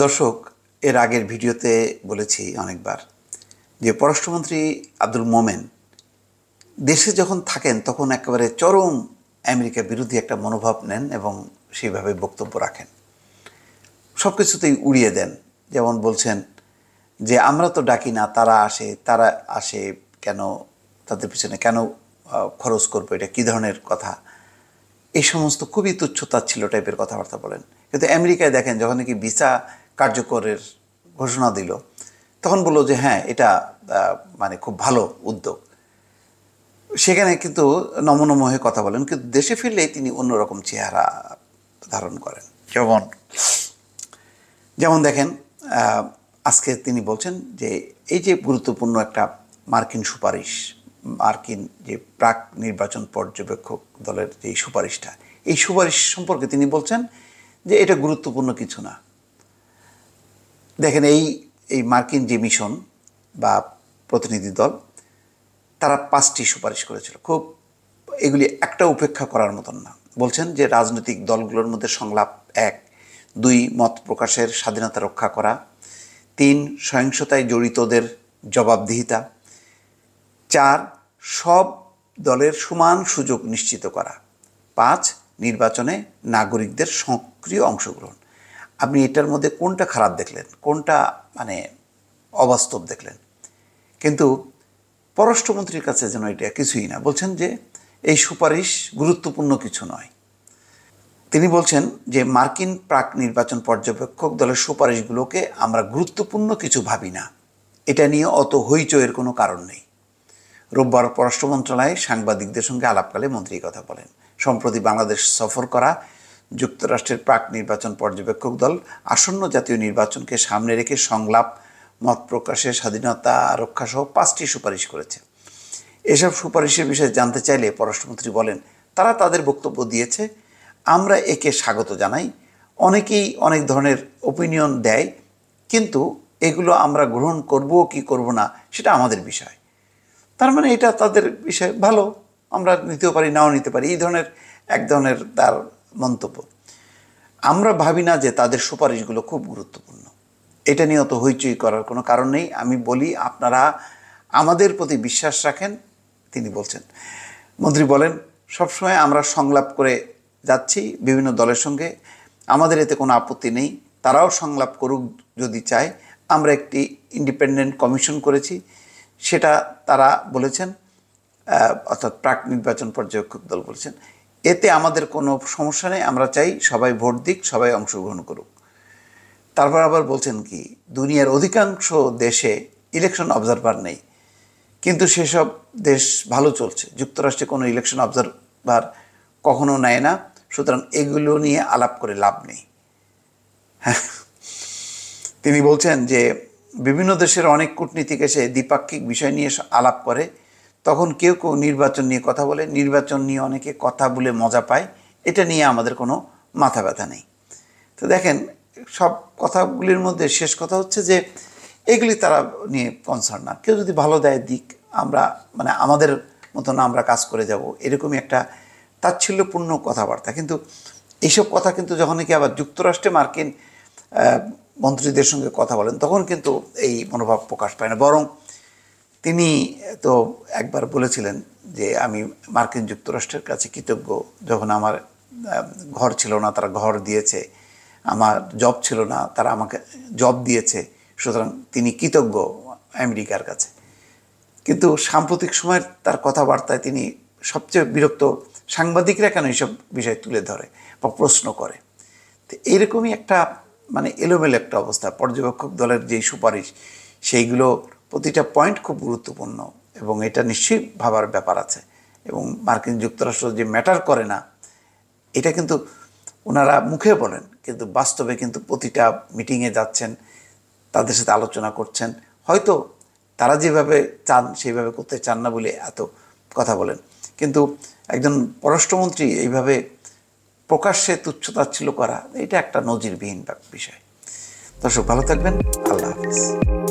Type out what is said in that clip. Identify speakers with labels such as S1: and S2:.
S1: দর্শক এর আগের ভিডিওতে বলেছি অনেকবার যে পররাষ্ট্রমন্ত্রী আব্দুল মোমেন দেশে যখন থাকেন তখন একেবারে চরম আমেরিকা বিরোধী একটা মনোভাব নেন এবং সেইভাবে বক্তব্য রাখেন সব কিছুতেই উড়িয়ে দেন যেমন বলছেন যে আমরা তো ডাকি না তারা আসে তারা আসে কেন তাদের পিছনে কেন খরচ করবো এটা কী ধরনের কথা এই সমস্ত খুবই তুচ্ছতা ছিল টাইপের কথাবার্তা বলেন কিন্তু আমেরিকায় দেখেন যখন নাকি ভিসা কার্যকরের ঘোষণা দিল তখন বলল যে হ্যাঁ এটা মানে খুব ভালো উদ্যোগ সেখানে কিন্তু নমনম হয়ে কথা বলেন কিন্তু দেশে ফিরলেই তিনি অন্যরকম চেহারা ধারণ করেন যেমন যেমন দেখেন আজকে তিনি বলছেন যে এই যে গুরুত্বপূর্ণ একটা মার্কিন সুপারিশ মার্কিন যে প্রাক নির্বাচন পর্যবেক্ষক দলের যে সুপারিশটা এই সুপারিশ সম্পর্কে তিনি বলছেন যে এটা গুরুত্বপূর্ণ কিছু না দেখেন এই এই মার্কিন যে মিশন বা প্রতিনিধি দল তারা পাঁচটি সুপারিশ করেছিল খুব এগুলি একটা উপেক্ষা করার মতন না বলছেন যে রাজনৈতিক দলগুলোর মধ্যে সংলাপ এক দুই মত প্রকাশের স্বাধীনতা রক্ষা করা তিন সহিংসতায় জড়িতদের জবাবদিহিতা চার সব দলের সমান সুযোগ নিশ্চিত করা পাঁচ নির্বাচনে নাগরিকদের সক্রিয় অংশগ্রহণ আপনি এটার মধ্যে কোনটা খারাপ দেখলেন কোনটা মানে অবাস্তব দেখলেন কিন্তু পররাষ্ট্রমন্ত্রীর কাছে যেন এটা কিছুই না বলছেন যে এই সুপারিশ গুরুত্বপূর্ণ কিছু নয় তিনি বলছেন যে মার্কিন প্রাক নির্বাচন পর্যবেক্ষক দলের সুপারিশগুলোকে আমরা গুরুত্বপূর্ণ কিছু ভাবি না এটা নিয়ে অত হইচয়ের কোনো কারণ নেই রোববার পররাষ্ট্র মন্ত্রণালয়ে সাংবাদিকদের সঙ্গে আলাপকালে মন্ত্রী কথা বলেন সম্প্রতি বাংলাদেশ সফর করা যুক্তরাষ্ট্রের প্রাক নির্বাচন পর্যবেক্ষক দল আসন্ন জাতীয় নির্বাচনকে সামনে রেখে সংলাপ মত প্রকাশের স্বাধীনতা সহ পাঁচটি সুপারিশ করেছে এসব সুপারিশের বিষয়ে জানতে চাইলে পররাষ্ট্রমন্ত্রী বলেন তারা তাদের বক্তব্য দিয়েছে আমরা একে স্বাগত জানাই অনেকেই অনেক ধরনের ওপিনিয়ন দেয় কিন্তু এগুলো আমরা গ্রহণ করব কি করব না সেটা আমাদের বিষয় তার মানে এটা তাদের বিষয় ভালো আমরা নিতেও পারি নাও নিতে পারি এই ধরনের এক ধরনের তার মন্তব্য আমরা ভাবি না যে তাদের সুপারিশগুলো খুব গুরুত্বপূর্ণ এটা নিয়ে অত হইচই করার কোনো কারণ নেই আমি বলি আপনারা আমাদের প্রতি বিশ্বাস রাখেন তিনি বলছেন মন্ত্রী বলেন সবসময় আমরা সংলাপ করে যাচ্ছি বিভিন্ন দলের সঙ্গে আমাদের এতে কোনো আপত্তি নেই তারাও সংলাপ করুক যদি চায় আমরা একটি ইন্ডিপেন্ডেন্ট কমিশন করেছি সেটা তারা বলেছেন অর্থাৎ প্রাক নির্বাচন পর্যবেক্ষক দল বলেছেন এতে আমাদের কোনো সমস্যা নেই আমরা চাই সবাই ভোট দিক সবাই অংশগ্রহণ করুক তারপর আবার বলছেন কি দুনিয়ার অধিকাংশ দেশে ইলেকশন অবজারভার নেই কিন্তু সেসব দেশ ভালো চলছে যুক্তরাষ্ট্রে কোনো ইলেকশন অবজারভার কখনো নেয় না সুতরাং এগুলো নিয়ে আলাপ করে লাভ নেই হ্যাঁ তিনি বলছেন যে বিভিন্ন দেশের অনেক কূটনীতিক এসে দ্বিপাক্ষিক বিষয় নিয়ে আলাপ করে তখন কেউ কেউ নির্বাচন নিয়ে কথা বলে নির্বাচন নিয়ে অনেকে কথা বলে মজা পায় এটা নিয়ে আমাদের কোনো মাথা ব্যথা নেই তো দেখেন সব কথাগুলির মধ্যে শেষ কথা হচ্ছে যে এগুলি তারা নিয়ে কনসার্ন না কেউ যদি ভালো দেয় দিক আমরা মানে আমাদের মতন আমরা কাজ করে যাব এরকমই একটা তাচ্ছিল্যপূর্ণ কথাবার্তা কিন্তু এইসব কথা কিন্তু যখন নাকি আবার যুক্তরাষ্ট্রে মার্কিন মন্ত্রীদের সঙ্গে কথা বলেন তখন কিন্তু এই মনোভাব প্রকাশ পায় না বরং তিনি তো একবার বলেছিলেন যে আমি মার্কিন যুক্তরাষ্ট্রের কাছে কৃতজ্ঞ যখন আমার ঘর ছিল না তারা ঘর দিয়েছে আমার জব ছিল না তারা আমাকে জব দিয়েছে সুতরাং তিনি কৃতজ্ঞ আমেরিকার কাছে কিন্তু সাম্প্রতিক সময়ের তার কথাবার্তায় তিনি সবচেয়ে বিরক্ত সাংবাদিকরা কেন এইসব বিষয় তুলে ধরে বা প্রশ্ন করে তো এইরকমই একটা মানে এলোমেলো একটা অবস্থা পর্যবেক্ষক দলের যেই সুপারিশ সেইগুলো প্রতিটা পয়েন্ট খুব গুরুত্বপূর্ণ এবং এটা নিশ্চয়ই ভাবার ব্যাপার আছে এবং মার্কিন যুক্তরাষ্ট্র যে ম্যাটার করে না এটা কিন্তু ওনারা মুখে বলেন কিন্তু বাস্তবে কিন্তু প্রতিটা মিটিংয়ে যাচ্ছেন তাদের সাথে আলোচনা করছেন হয়তো তারা যেভাবে চান সেইভাবে করতে চান না বলে এত কথা বলেন কিন্তু একজন পররাষ্ট্রমন্ত্রী এইভাবে প্রকাশ্যে তুচ্ছতা ছিল করা এটা একটা নজিরবিহীন বিষয় দর্শক ভালো থাকবেন আল্লাহ হাফিজ